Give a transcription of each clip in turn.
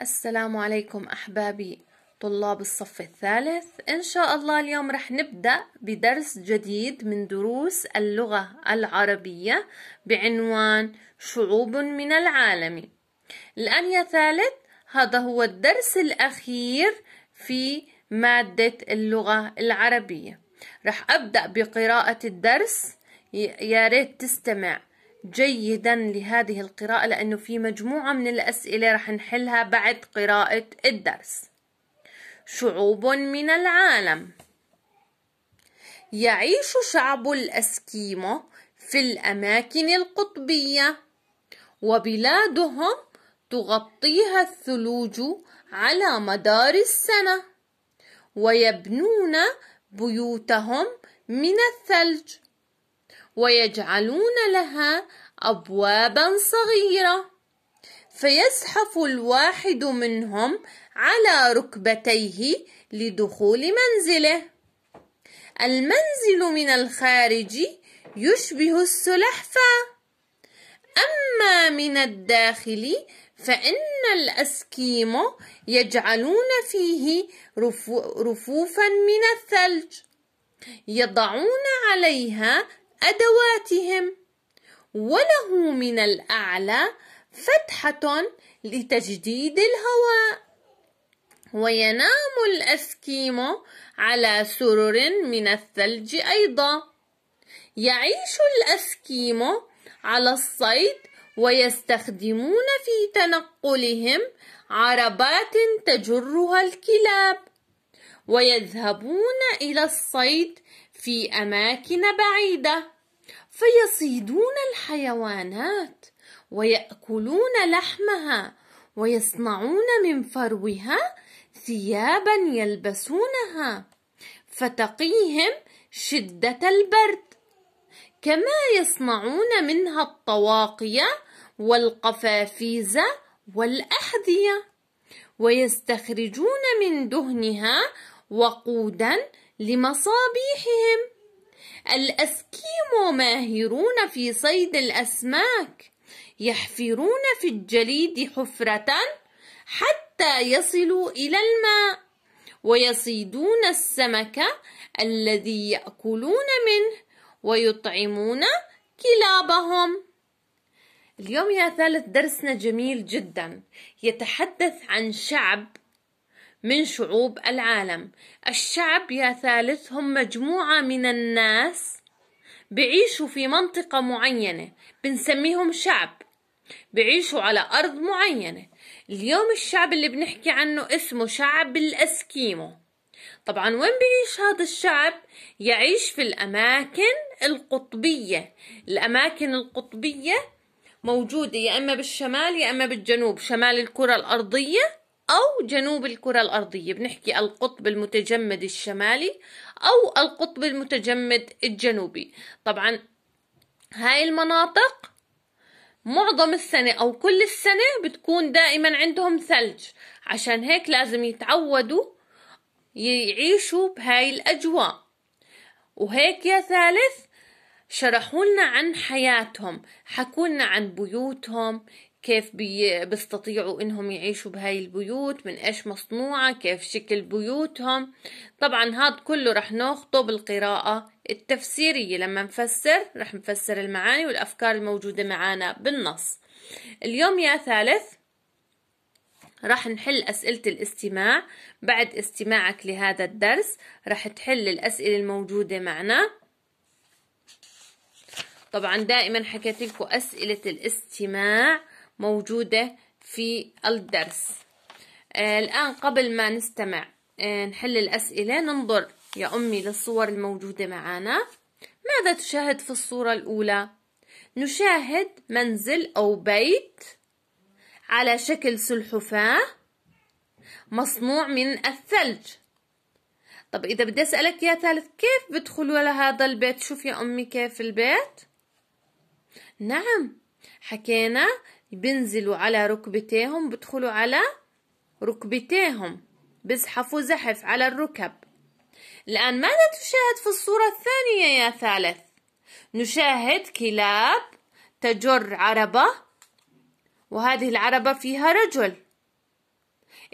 السلام عليكم أحبابي طلاب الصف الثالث إن شاء الله اليوم رح نبدأ بدرس جديد من دروس اللغة العربية بعنوان شعوب من العالم الآن يا ثالث هذا هو الدرس الأخير في مادة اللغة العربية رح أبدأ بقراءة الدرس يا ريت تستمع جيدا لهذه القراءة لأنه في مجموعة من الأسئلة رح نحلها بعد قراءة الدرس شعوب من العالم يعيش شعب الأسكيمو في الأماكن القطبية وبلادهم تغطيها الثلوج على مدار السنة ويبنون بيوتهم من الثلج ويجعلون لها أبوابا صغيرة فيزحف الواحد منهم على ركبتيه لدخول منزله المنزل من الخارج يشبه السلحفاه أما من الداخل فإن الأسكيم يجعلون فيه رفوفا من الثلج يضعون عليها أدواتهم وله من الأعلى فتحة لتجديد الهواء وينام الأسكيمو على سرر من الثلج أيضا يعيش الأسكيمو على الصيد ويستخدمون في تنقلهم عربات تجرها الكلاب ويذهبون إلى الصيد في أماكن بعيدة فيصيدون الحيوانات ويأكلون لحمها ويصنعون من فروها ثيابا يلبسونها فتقيهم شدة البرد كما يصنعون منها الطواقية والقفافيز والأحذية ويستخرجون من دهنها وقودا لمصابيحهم الأسكيمو ماهرون في صيد الأسماك يحفرون في الجليد حفرة حتى يصلوا إلى الماء ويصيدون السمك الذي يأكلون منه ويطعمون كلابهم اليوم يا ثالث درسنا جميل جدا يتحدث عن شعب من شعوب العالم الشعب يا ثالث هم مجموعة من الناس بعيشوا في منطقة معينة بنسميهم شعب بعيشوا على أرض معينة اليوم الشعب اللي بنحكي عنه اسمه شعب الأسكيمو طبعا وين بيعيش هذا الشعب؟ يعيش في الأماكن القطبية الأماكن القطبية موجودة يا إما بالشمال يا إما بالجنوب شمال الكرة الأرضية أو جنوب الكرة الأرضية بنحكي القطب المتجمد الشمالي أو القطب المتجمد الجنوبي طبعا هاي المناطق معظم السنة أو كل السنة بتكون دائما عندهم ثلج عشان هيك لازم يتعودوا يعيشوا بهاي الأجواء وهيك يا ثالث شرحوا لنا عن حياتهم حكوا لنا عن بيوتهم كيف بي بيستطيعوا انهم يعيشوا بهاي البيوت من ايش مصنوعة كيف شكل بيوتهم طبعا هذا كله رح ناخده بالقراءة التفسيرية لما نفسر رح نفسر المعاني والافكار الموجودة معانا بالنص اليوم يا ثالث راح نحل أسئلة الاستماع بعد استماعك لهذا الدرس راح تحل الأسئلة الموجودة معنا طبعا دائما حكيت لكم أسئلة الاستماع موجودة في الدرس آه، الآن قبل ما نستمع آه، نحل الأسئلة ننظر يا أمي للصور الموجودة معنا ماذا تشاهد في الصورة الأولى؟ نشاهد منزل أو بيت على شكل سلحفاة مصنوع من الثلج طب إذا بدي أسألك يا ثالث كيف بدخلوا لهذا البيت؟ شوف يا أمي كيف البيت نعم حكينا بينزلوا على ركبتيهم بدخلوا على ركبتيهم بزحفوا زحف على الركب الآن ماذا تشاهد في الصورة الثانية يا ثالث نشاهد كلاب تجر عربة وهذه العربة فيها رجل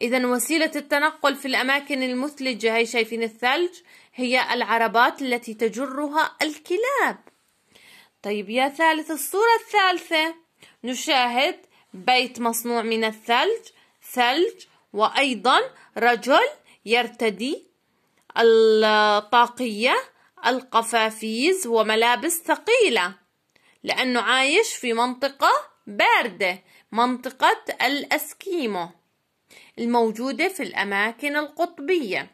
إذا وسيلة التنقل في الأماكن المثلجة هي شايفين الثلج هي العربات التي تجرها الكلاب طيب يا ثالث الصورة الثالثة نشاهد بيت مصنوع من الثلج ثلج وأيضا رجل يرتدي الطاقية القفافيز وملابس ثقيلة لأنه عايش في منطقة باردة منطقة الأسكيمو الموجودة في الأماكن القطبية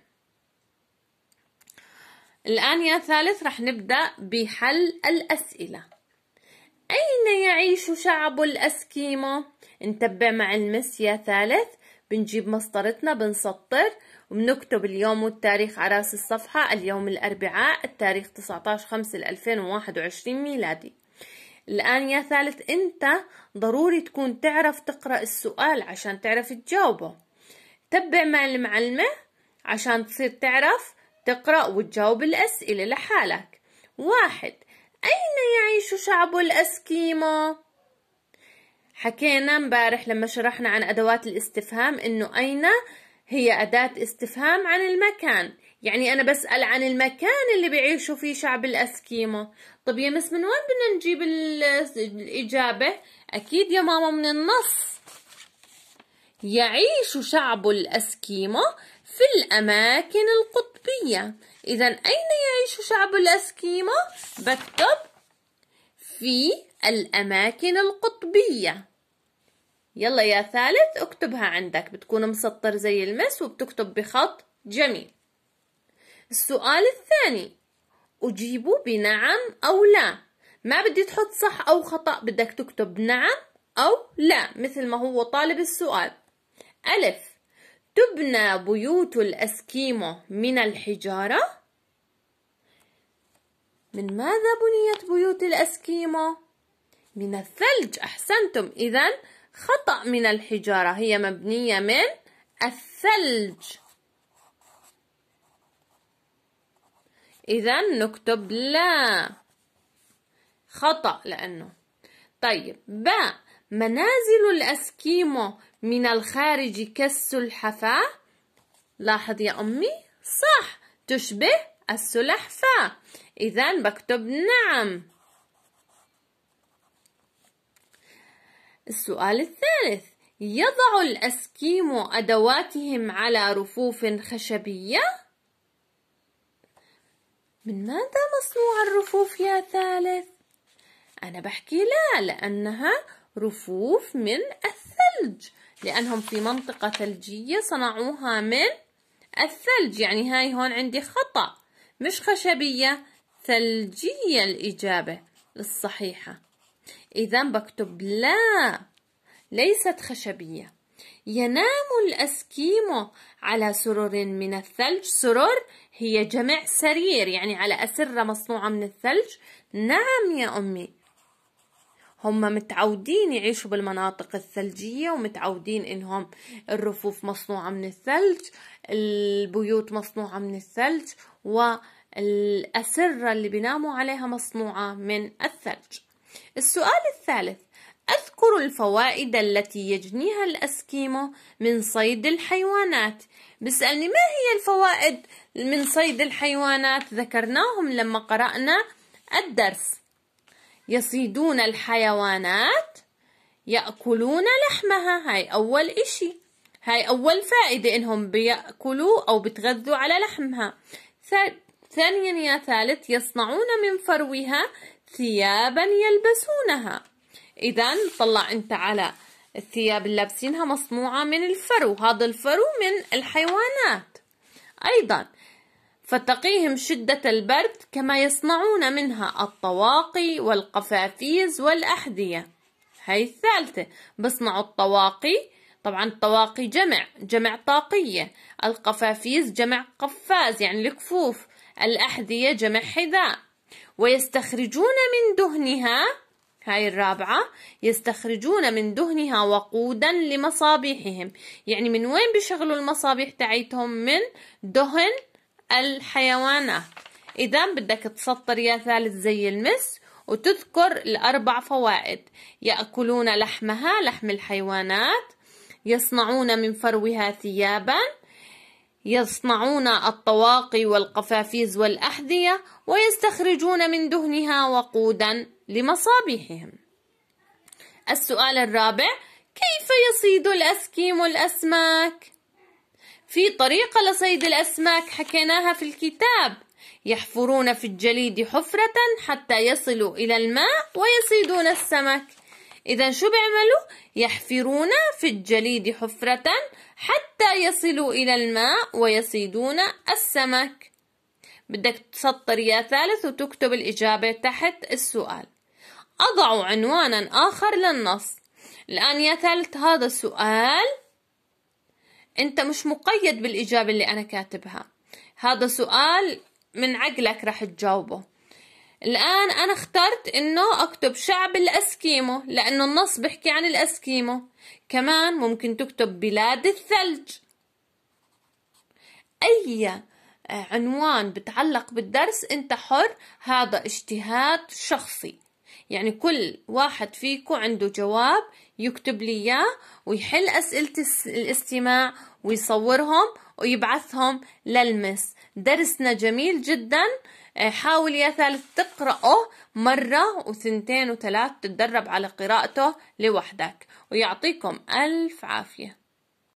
الآن يا ثالث رح نبدأ بحل الأسئلة أين يعيش شعب الأسكيمو؟ نتبع مع المس يا ثالث بنجيب مسطرتنا بنسطر وبنكتب اليوم والتاريخ على راس الصفحة اليوم الأربعاء التاريخ 19/5/2021 ميلادي الآن يا ثالث أنت ضروري تكون تعرف تقرأ السؤال عشان تعرف تجاوبه تبع مع المعلمة عشان تصير تعرف تقرأ وتجاوب الأسئلة لحالك واحد أين يعيش شعب الأسكيمو؟ حكينا امبارح لما شرحنا عن أدوات الاستفهام إنه أين هي أداة استفهام عن المكان يعني أنا بسأل عن المكان اللي بيعيشوا فيه شعب الأسكيمو طب يا مس من وين بدنا نجيب الإجابة؟ أكيد يا ماما من النص يعيش شعب الأسكيمو في الأماكن القطبية إذا أين يعيش شعب الأسكيمو؟ بكتب في الأماكن القطبية يلا يا ثالث اكتبها عندك بتكون مسطر زي المس وبتكتب بخط جميل السؤال الثاني أجيبه بنعم أو لا ما بدي تحط صح أو خطأ بدك تكتب نعم أو لا مثل ما هو طالب السؤال ألف تبنى بيوت الأسكيمو من الحجارة؟ من ماذا بنيت بيوت الأسكيمو؟ من الثلج أحسنتم إذا خطأ من الحجارة هي مبنية من الثلج إذا نكتب لا خطأ لأنه طيب باء منازل الأسكيمو من الخارج كالسلحفاة لاحظ يا أمي صح تشبه السلحفاة إذا بكتب نعم السؤال الثالث يضع الأسكيمو أدواتهم على رفوف خشبية؟ من ماذا مصنوع الرفوف يا ثالث؟ أنا بحكي لا لأنها رفوف من الثلج لأنهم في منطقة ثلجية صنعوها من الثلج يعني هاي هون عندي خطأ مش خشبية ثلجية الإجابة الصحيحة إذا بكتب لا ليست خشبية ينام الأسكيمو على سرر من الثلج سرر هي جمع سرير يعني على أسرة مصنوعة من الثلج نعم يا أمي هم متعودين يعيشوا بالمناطق الثلجية ومتعودين انهم الرفوف مصنوعة من الثلج البيوت مصنوعة من الثلج والأسرة اللي بيناموا عليها مصنوعة من الثلج السؤال الثالث أذكر الفوائد التي يجنيها الأسكيمو من صيد الحيوانات بيسألني ما هي الفوائد من صيد الحيوانات ذكرناهم لما قرأنا الدرس يصيدون الحيوانات يأكلون لحمها هاي أول إشي هاي أول فائدة إنهم بيأكلوا أو بتغذوا على لحمها ثانيا يا ثالث يصنعون من فروها ثيابا يلبسونها إذا طلع أنت على الثياب اللي لابسينها مصنوعة من الفرو هذا الفرو من الحيوانات أيضا فتقيهم شدة البرد كما يصنعون منها الطواقي والقفافيز والأحذية هاي الثالثة بصنعوا الطواقي طبعا الطواقي جمع جمع طاقية القفافيز جمع قفاز يعني الكفوف الأحذية جمع حذاء ويستخرجون من دهنها هاي الرابعة يستخرجون من دهنها وقودا لمصابيحهم يعني من وين بيشغلوا المصابيح تاعيتهم من دهن الحيوانات إذا بدك تسطر يا ثالث زي المس وتذكر الأربع فوائد يأكلون لحمها لحم الحيوانات يصنعون من فروها ثيابا يصنعون الطواقي والقفافيز والأحذية ويستخرجون من دهنها وقودا لمصابيحهم السؤال الرابع كيف يصيد الأسكيم الأسماك؟ في طريقة لصيد الأسماك حكيناها في الكتاب يحفرون في الجليد حفرة حتى يصلوا إلى الماء ويصيدون السمك إذا شو بيعملوا؟ يحفرون في الجليد حفرة حتى يصلوا إلى الماء ويصيدون السمك بدك تسطر يا ثالث وتكتب الإجابة تحت السؤال أضع عنوانا آخر للنص الآن يا ثالث هذا السؤال انت مش مقيد بالاجابه اللي انا كاتبها هذا سؤال من عقلك رح تجاوبه الان انا اخترت انه اكتب شعب الاسكيمو لانه النص بحكي عن الاسكيمو كمان ممكن تكتب بلاد الثلج اي عنوان بتعلق بالدرس انت حر هذا اجتهاد شخصي يعني كل واحد فيكم عنده جواب يكتب لي اياه ويحل اسئله الاستماع ويصورهم ويبعثهم للمس درسنا جميل جدا آه، حاول يا ثالث تقرأه مرة وثنتين وثلاث تتدرب على قراءته لوحدك ويعطيكم ألف عافية